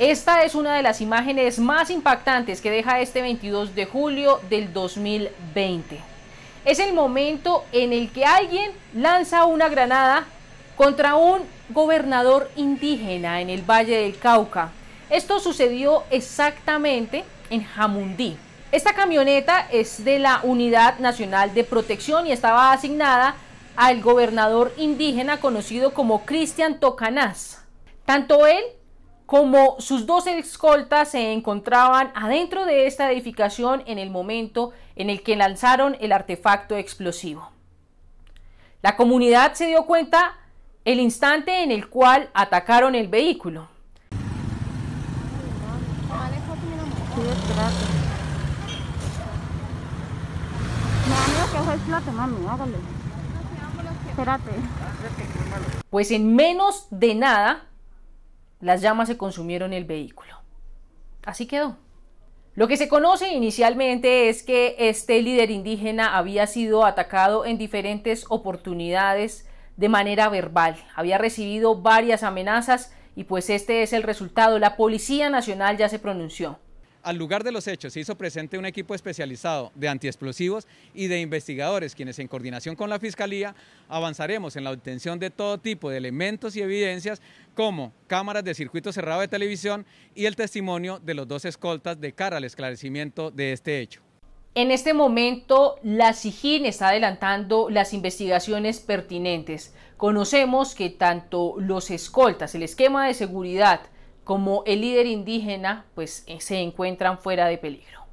Esta es una de las imágenes más impactantes que deja este 22 de julio del 2020. Es el momento en el que alguien lanza una granada contra un gobernador indígena en el Valle del Cauca. Esto sucedió exactamente en Jamundí. Esta camioneta es de la Unidad Nacional de Protección y estaba asignada al gobernador indígena conocido como Cristian Tocanás. Tanto él como sus dos escoltas se encontraban adentro de esta edificación en el momento en el que lanzaron el artefacto explosivo. La comunidad se dio cuenta el instante en el cual atacaron el vehículo. Pues en menos de nada, las llamas se consumieron el vehículo. Así quedó. Lo que se conoce inicialmente es que este líder indígena había sido atacado en diferentes oportunidades de manera verbal, había recibido varias amenazas y pues este es el resultado. La Policía Nacional ya se pronunció al lugar de los hechos se hizo presente un equipo especializado de antiexplosivos y de investigadores, quienes en coordinación con la Fiscalía avanzaremos en la obtención de todo tipo de elementos y evidencias como cámaras de circuito cerrado de televisión y el testimonio de los dos escoltas de cara al esclarecimiento de este hecho. En este momento, la SIGIN está adelantando las investigaciones pertinentes. Conocemos que tanto los escoltas, el esquema de seguridad, como el líder indígena, pues eh, se encuentran fuera de peligro.